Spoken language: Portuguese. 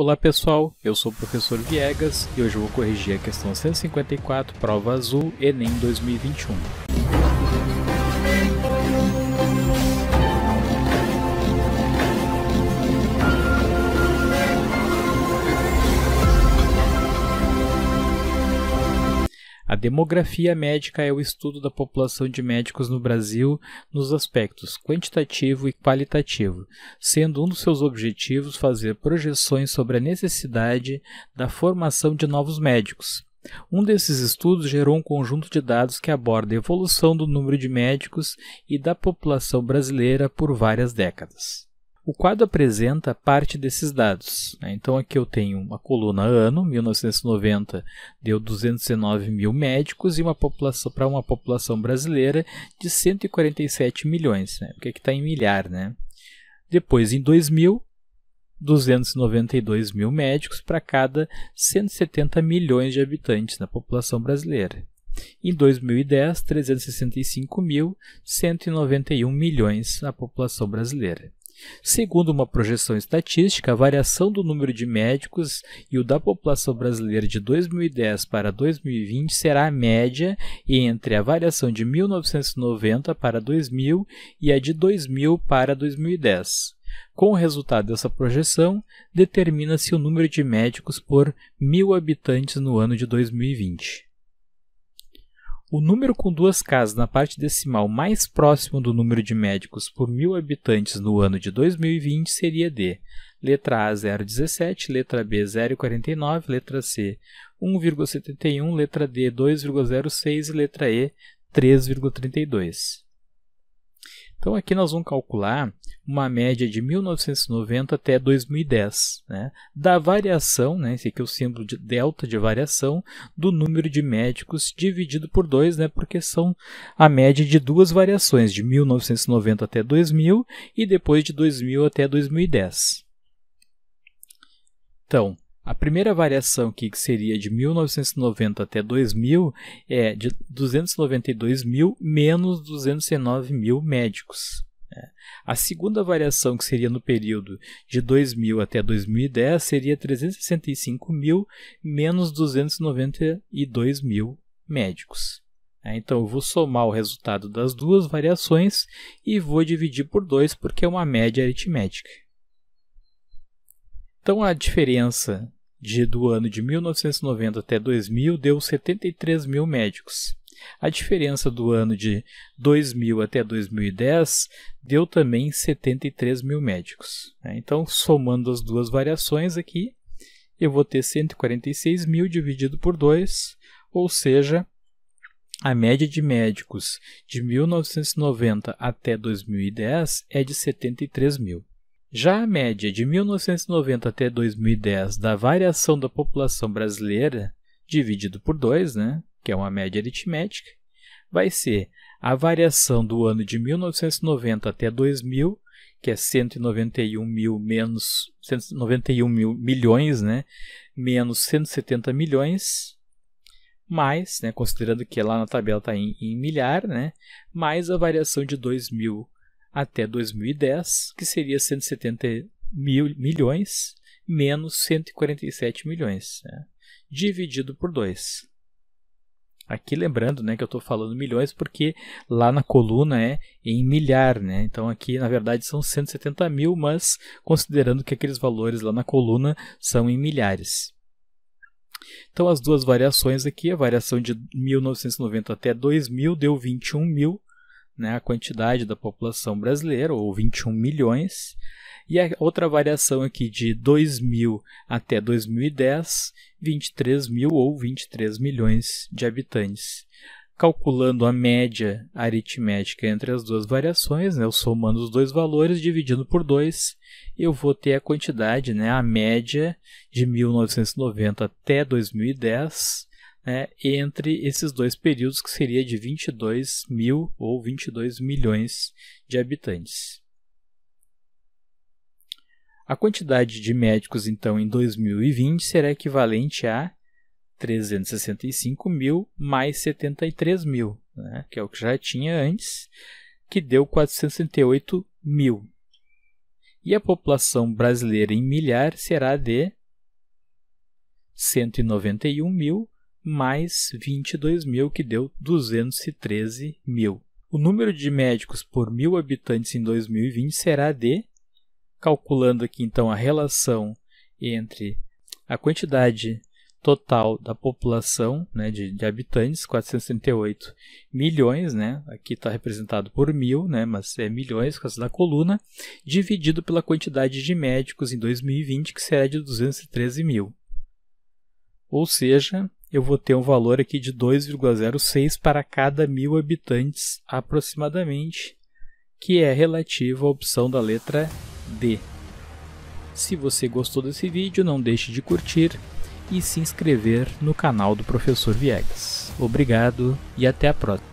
Olá pessoal, eu sou o professor Viegas e hoje eu vou corrigir a questão 154, prova azul, Enem 2021. demografia médica é o estudo da população de médicos no Brasil nos aspectos quantitativo e qualitativo, sendo um dos seus objetivos fazer projeções sobre a necessidade da formação de novos médicos. Um desses estudos gerou um conjunto de dados que aborda a evolução do número de médicos e da população brasileira por várias décadas. O quadro apresenta parte desses dados. Né? Então aqui eu tenho uma coluna ano, 1990 deu 209 mil médicos e uma população para uma população brasileira de 147 milhões, né? o que está em milhar. Né? Depois em 2000, 292 mil médicos para cada 170 milhões de habitantes na população brasileira. Em 2010, 365.191 milhões na população brasileira. Segundo uma projeção estatística, a variação do número de médicos e o da população brasileira de 2010 para 2020 será a média entre a variação de 1990 para 2000 e a de 2000 para 2010. Com o resultado dessa projeção, determina-se o número de médicos por mil habitantes no ano de 2020. O número com duas casas na parte decimal mais próximo do número de médicos por mil habitantes no ano de 2020 seria D. Letra A 0,17, letra B 0,49, letra C 1,71, letra D 2,06 e letra E 3,32. Então aqui nós vamos calcular uma média de 1990 até 2010, né, da variação, né, esse aqui é o símbolo de delta de variação, do número de médicos dividido por 2, né, porque são a média de duas variações, de 1990 até 2000 e depois de 2000 até 2010. Então, a primeira variação aqui, que seria de 1990 até 2000, é de 292 mil menos 209 mil médicos. A segunda variação, que seria no período de 2000 até 2010, seria 365 mil menos 292 mil médicos. Né? Então, eu vou somar o resultado das duas variações e vou dividir por 2, porque é uma média aritmética. Então, a diferença de, do ano de 1990 até 2000 deu 73 mil médicos a diferença do ano de 2000 até 2010 deu também 73 mil médicos. Né? Então, somando as duas variações aqui, eu vou ter 146 mil dividido por 2, ou seja, a média de médicos de 1990 até 2010 é de 73 mil. Já a média de 1990 até 2010 da variação da população brasileira, dividido por 2, né, que é uma média aritmética, vai ser a variação do ano de 1990 até 2000, que é 191 mil menos 191 mil milhões, né, menos 170 milhões, mais, né, considerando que lá na tabela está em, em, milhar, né, mais a variação de 2000 até 2010, que seria 170 mil milhões menos 147 milhões, né, dividido por 2. Aqui lembrando, né, que eu estou falando milhões porque lá na coluna é em milhar, né? Então aqui na verdade são 170 mil, mas considerando que aqueles valores lá na coluna são em milhares. Então as duas variações aqui, a variação de 1990 até 2000 deu 21 mil, né, a quantidade da população brasileira, ou 21 milhões, e a outra variação aqui de 2000 até 2010, 23 mil ou 23 milhões de habitantes. Calculando a média aritmética entre as duas variações, né, eu somando os dois valores, dividindo por 2, eu vou ter a quantidade, né, a média de 1990 até 2010, né, entre esses dois períodos, que seria de 22 mil ou 22 milhões de habitantes. A quantidade de médicos, então, em 2020 será equivalente a 365 mil mais 73 mil, né? que é o que já tinha antes, que deu 468 mil. E a população brasileira em milhar será de 191 mil mais 22 mil, que deu 213 mil. O número de médicos por mil habitantes em 2020 será de calculando aqui então a relação entre a quantidade total da população né, de, de habitantes, 438 milhões, né, aqui está representado por mil, né, mas é milhões por causa da coluna, dividido pela quantidade de médicos em 2020, que será de 213 mil. Ou seja, eu vou ter um valor aqui de 2,06 para cada mil habitantes aproximadamente, que é relativo à opção da letra D. Se você gostou desse vídeo, não deixe de curtir e se inscrever no canal do Professor Viegas. Obrigado e até a próxima.